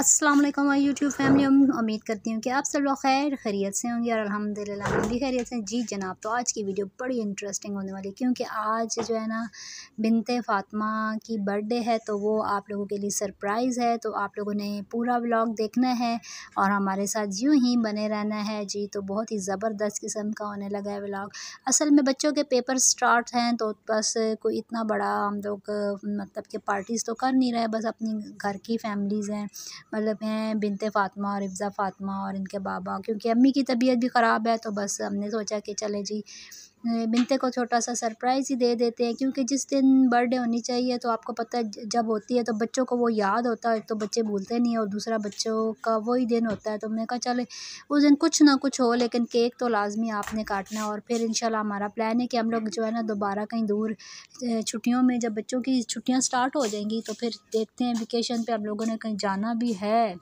अस्सलाम वालेकुम my YouTube family उम्मीद करती हूँ कि आप सब लोग खैर खैरियत से होंगे और अल्हम्दुलिल्लाह हम भी खैरियत से जी जनाब तो आज की वीडियो बड़ी इंटरेस्टिंग होने वाली क्योंकि आज जो है ना बिनते फातिमा की बर्थडे है तो वो आप लोगों के लिए सरप्राइज़ है तो आप लोगों ने पूरा व्लॉग देखना है और हमारे साथ यूँ ही बने रहना है जी तो बहुत ही ज़बरदस्त किस्म का होने लगा है व्लॉग असल में बच्चों के पेपर स्टार्ट हैं तो बस कोई इतना बड़ा हम लोग मतलब कि पार्टीज़ तो कर नहीं रहे बस अपनी घर की फैमिलीज़ हैं मतलब हैं बिनते फ़ातिमा और हिफ़्ज़ा फ़ातिमा और इनके बाबा क्योंकि अम्मी की तबीयत भी ख़राब है तो बस हमने सोचा कि चले जी बिनते को छोटा सा सरप्राइज़ ही दे देते हैं क्योंकि जिस दिन बर्थडे होनी चाहिए तो आपको पता है जब होती है तो बच्चों को वो याद होता है तो बच्चे भूलते नहीं और दूसरा बच्चों का वही दिन होता है तो मैंने कहा चले उस दिन कुछ ना कुछ हो लेकिन केक तो लाजमी आपने काटना और फिर शाला हमारा प्लान है कि हम लोग जो है ना दोबारा कहीं दूर छुट्टियों में जब बच्चों की छुट्टियाँ स्टार्ट हो जाएंगी तो फिर देखते हैं वेकेशन पर हम लोगों ने कहीं जाना भी है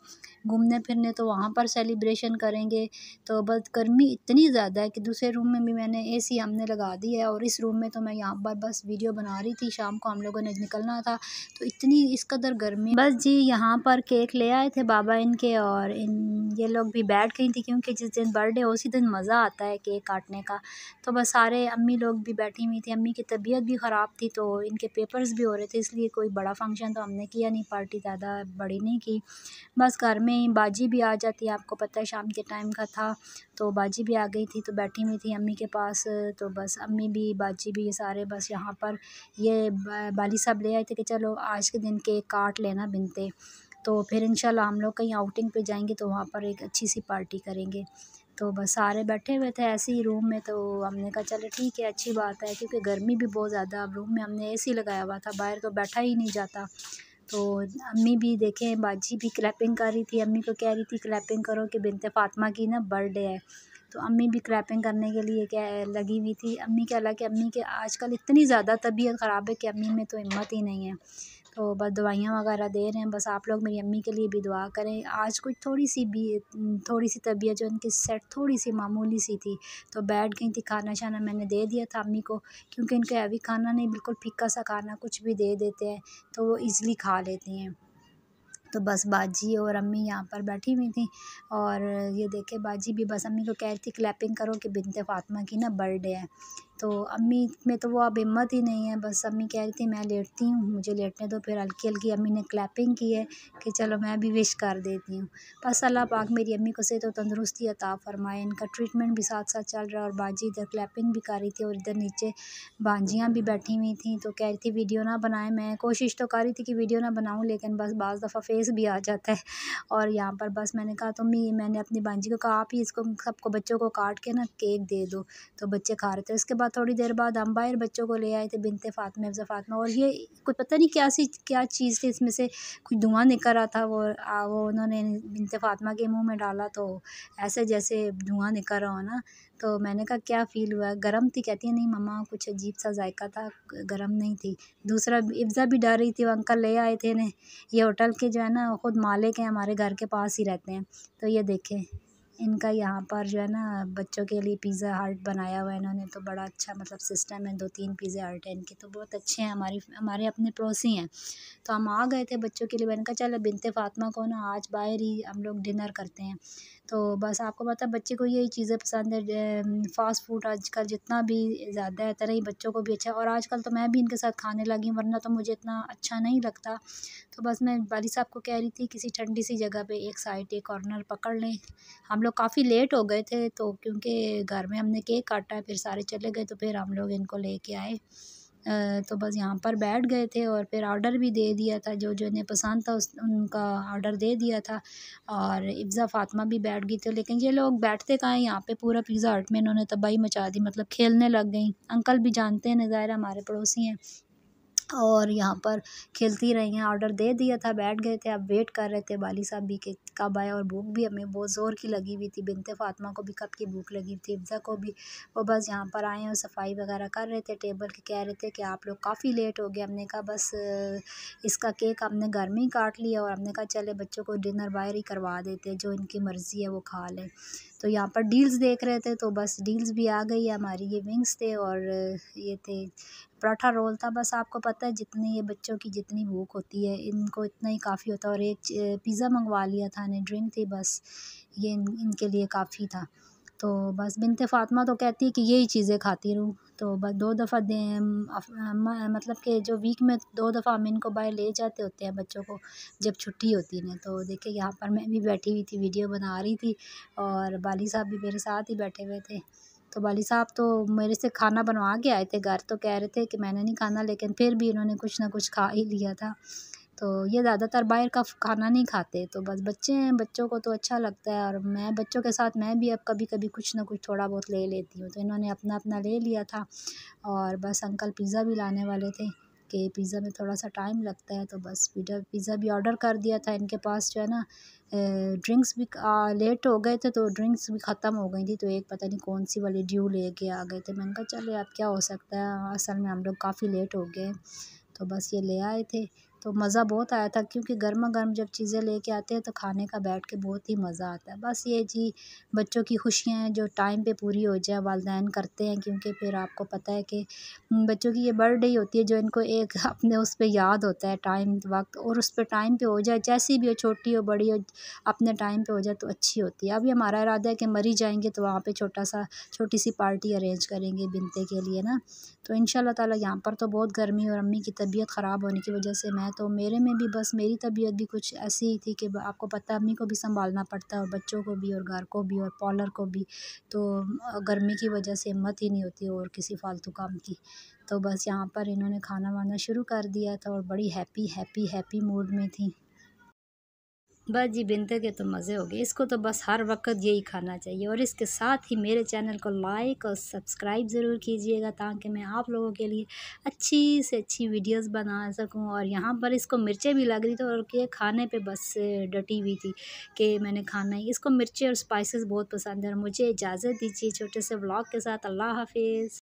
घूमने फिरने तो वहाँ पर सेलिब्रेशन करेंगे तो बस गर्मी इतनी ज़्यादा है कि दूसरे रूम में भी मैंने ए हमने लगा दी है और इस रूम में तो मैं यहाँ पर बस वीडियो बना रही थी शाम को हम लोगों ने निकलना था तो इतनी इस कदर गर्मी बस जी यहाँ पर केक ले आए थे बाबा इनके और इन ये लोग भी बैठ गई थी क्योंकि जिस दिन बर्थडे हो उसी दिन मज़ा आता है केक काटने का तो बस सारे अम्मी लोग भी बैठी हुई थी अम्मी की तबीयत भी ख़राब थी तो इनके पेपर्स भी हो रहे थे इसलिए कोई बड़ा फंक्शन तो हमने किया नहीं पार्टी ज़्यादा बड़ी नहीं की बस घर में ही बाजी भी आ जाती है आपको पता है शाम के टाइम का था तो बाजी भी आ गई थी तो बैठी हुई थी अम्मी के पास तो बस अम्मी भी बाजी भी ये सारे बस यहाँ पर ये बाली साहब ले आए थे कि चलो आज के दिन के काट लेना बिनते तो फिर इंशाल्लाह हम लोग कहीं आउटिंग पे जाएंगे तो वहाँ पर एक अच्छी सी पार्टी करेंगे तो बस सारे बैठे हुए थे ऐसे ही रूम में तो हमने कहा चलो ठीक है अच्छी बात है क्योंकि गर्मी भी बहुत ज़्यादा अब रूम में हमने एसी लगाया हुआ था बाहर तो बैठा ही नहीं जाता तो अम्मी भी देखें बाजी भी क्लैपिंग कर रही थी अम्मी को कह रही थी क्लैपिंग करो कि बिनते फ़ातमा की ना बर्थडे है तो अम्मी भी क्रैपिंग करने के लिए क्या लगी हुई थी अम्मी के हालांकि अम्मी के आजकल इतनी ज़्यादा तबीयत ख़राब है कि अम्मी में तो हिम्मत ही नहीं है तो बस दवाइयाँ वगैरह दे रहे हैं बस आप लोग मेरी अम्मी के लिए भी दुआ करें आज कुछ थोड़ी सी भी थोड़ी सी तबीयत जो उनकी सेट थोड़ी सी मामूली सी थी तो बैठ गई थी खाना शाना मैंने दे दिया था अम्मी को क्योंकि इनका हैवी खाना नहीं बिल्कुल फिक्का सा खाना कुछ भी दे देते हैं तो वो ईज़िली खा लेती हैं तो बस बाजी और अम्मी यहाँ पर बैठी हुई थी और ये देखे बाजी भी बस अम्मी को कह रही थी क्लैपिंग करो कि बिनते फ़ातिमा की ना बर्थडे है तो अम्मी में तो वो अब हिम्मत ही नहीं है बस अम्मी कह रही थी मैं लेटती हूँ मुझे लेटने दो फिर हल्की हल्की अम्मी ने क्लैपिंग की है कि चलो मैं भी विश कर देती हूँ बस अल्लाह पाक मेरी अम्मी को से तो तंदुरुस्ती अता फरमाए इनका ट्रीटमेंट भी साथ साथ चल रहा है और बाजी इधर क्लैपिंग भी कर रही थी और इधर नीचे बाजियाँ भी बैठी हुई थी तो कह रही थी वीडियो ना बनाएं मैं कोशिश तो कर रही थी कि वीडियो ना बनाऊँ लेकिन बस बज़ दफ़ा फेस भी आ जाता है और यहाँ पर बस मैंने कहा तो अम्मी मैंने अपनी बाजी को कहा आप ही इसको सबको बच्चों को काट के ना केक दे दो तो बच्चे खा रहे थे उसके बाद बाद थोड़ी देर बाद अम्बायर बच्चों को ले आए थे बिनते फातमे हफ्ज़ा फ़ातमा और ये कुछ पता नहीं क्या सी क्या चीज़ थी इसमें से कुछ धुआँ निकल रहा था वो वो उन्होंने बिनते फ़ातमा के मुँह में डाला तो ऐसे जैसे धुआँ निकल रहा हो ना तो मैंने कहा क्या फ़ील हुआ गर्म थी कहती है नहीं मम्मा कुछ अजीब सा जायका था गर्म नहीं थी दूसरा इफ्ज़ा भी डर रही थी वो अंकल ले आए थे ने ये होटल के जो है ना ख़ुद मालिक हैं हमारे घर के पास ही रहते हैं तो ये देखें इनका यहाँ पर जो है ना बच्चों के लिए पिज़्ज़ा हार्ट बनाया हुआ है इन्होंने तो बड़ा अच्छा मतलब सिस्टम है दो तीन पिज़्ज़ा हार्ट है इनके तो बहुत अच्छे हैं हमारी हमारे अपने पड़ोसी हैं तो हम आ गए थे बच्चों के लिए मैंने कहा चलो बिनते फातमा को ना आज बाहर ही हम लोग डिनर करते हैं तो बस आपको पता बच्चे को यही चीज़ें पसंद है फ़ास्ट फूड आजकल जितना भी ज़्यादा है तरह ही बच्चों को भी अच्छा और आजकल तो मैं भी इनके साथ खाने लगी वरना तो मुझे इतना अच्छा नहीं लगता तो बस मैं वाली साहब को कह रही थी किसी ठंडी सी जगह पे एक साइड एक कॉर्नर पकड़ लें हम लोग काफ़ी लेट हो गए थे तो क्योंकि घर में हमने केक काटा फिर सारे चले गए तो फिर हम लोग इनको लेके आए तो बस यहाँ पर बैठ गए थे और फिर ऑर्डर भी दे दिया था जो जो इन्हें पसंद था उस उनका ऑर्डर दे दिया था और इब्ज़ा फ़ातमा भी बैठ गई थी लेकिन ये लोग बैठते कहाँ यहाँ पे पूरा पिज़्ज़ा हट में इन्होंने तबाही मचा दी मतलब खेलने लग गई अंकल भी जानते हैं नज़ायर हमारे पड़ोसी हैं और यहाँ पर खेलती रही हैं ऑर्डर दे दिया था बैठ गए थे अब वेट कर रहे थे बाली साहब भी कि कब आए और भूख भी हमें बहुत ज़ोर की लगी हुई थी बिनते फातमा को भी कब की भूख लगी थी इब्ज़ा को भी वो बस यहाँ पर आए और सफाई वगैरह कर रहे थे टेबल के कह रहे थे कि आप लोग काफ़ी लेट हो गए हमने कहा बस इसका केक हमने घर में ही काट लिया और हमने कहा चले बच्चों को डिनर बाहर ही करवा देते जो इनकी मर्ज़ी है वो खा लें तो यहाँ पर डील्स देख रहे थे तो बस डील्स भी आ गई हमारी ये विंग्स थे और ये थे पराठा रोल था बस आपको पता है जितनी ये बच्चों की जितनी भूख होती है इनको इतना ही काफ़ी होता है और एक पिज़्ज़ा मंगवा लिया था ने ड्रिंक थी बस ये इन, इनके लिए काफ़ी था तो बस बिनते फातमा तो कहती है कि यही चीज़ें खाती रहूँ तो बस दो दफ़ा मतलब कि जो वीक में दो दफ़ा हम इनको बाहर ले जाते होते हैं बच्चों को जब छुट्टी होती है तो देखिए यहाँ पर मैं भी बैठी हुई थी वीडियो बना रही थी और बाली साहब भी मेरे साथ ही बैठे हुए थे तो बाली साहब तो मेरे से खाना बनवा के आए थे घर तो कह रहे थे कि मैंने नहीं खाना लेकिन फिर भी इन्होंने कुछ ना कुछ खा ही लिया था तो ये ज़्यादातर बाहर का खाना नहीं खाते तो बस बच्चे हैं बच्चों को तो अच्छा लगता है और मैं बच्चों के साथ मैं भी अब कभी कभी कुछ ना कुछ थोड़ा बहुत ले लेती हूँ तो इन्होंने अपना अपना ले लिया था और बस अंकल पिज़्ज़ा भी लाने वाले थे कि पिज़्ज़ा में थोड़ा सा टाइम लगता है तो बस पिज़्ज़ा भी ऑर्डर कर दिया था इनके पास जो है ना ड्रिंक्स भी आ, लेट हो गए थे तो ड्रिंक्स भी ख़त्म हो गई थी तो एक पता नहीं कौन सी वाली ड्यू ले के आ गए थे मैंने कहा चले अब क्या हो सकता है असल में हम लोग काफ़ी लेट हो गए तो बस ये ले आए थे तो मज़ा बहुत आया था क्योंकि गर्मा गर्म जब चीज़ें लेके आते हैं तो खाने का बैठ के बहुत ही मज़ा आता है बस ये जी बच्चों की खुशियाँ हैं जो टाइम पे पूरी हो जाए वालदेन करते हैं क्योंकि फिर आपको पता है कि बच्चों की ये बर्थडे ही होती है जो इनको एक अपने उस पर याद होता है टाइम वक्त और उस पर टाइम पर हो जाए जैसी भी हो छोटी हो बड़ी हो अपने टाइम पर हो जाए तो अच्छी होती है अभी हमारा इरादा है कि मरी जाएंगे तो वहाँ पर छोटा सा छोटी सी पार्टी अरेंज करेंगे बिनते के लिए ना तो इन ताला यहाँ पर तो बहुत गर्मी और अम्मी की तबीयत ख़राब होने की वजह से मैं तो मेरे में भी बस मेरी तबीयत भी कुछ ऐसी ही थी कि आपको पता है अम्मी को भी संभालना पड़ता है और बच्चों को भी और घर को भी और पॉलर को भी तो गर्मी की वजह से हिम्मत ही नहीं होती और किसी फालतू काम की तो बस यहाँ पर इन्होंने खाना वाना शुरू कर दिया था और बड़ी हैप्पी हैप्पी हैप्पी मूड में थी बस जी बिनते के तो मज़े हो गए इसको तो बस हर वक्त यही खाना चाहिए और इसके साथ ही मेरे चैनल को लाइक और सब्सक्राइब ज़रूर कीजिएगा ताकि मैं आप लोगों के लिए अच्छी से अच्छी वीडियोस बना सकूं और यहाँ पर इसको मिर्चें भी लग रही थी और ये खाने पे बस डटी हुई थी कि मैंने खाना ही इसको मिर्चें और स्पाइसेस बहुत पसंद है और मुझे इजाज़त दीजिए छोटे से ब्लॉग के साथ अल्लाह हाफिज़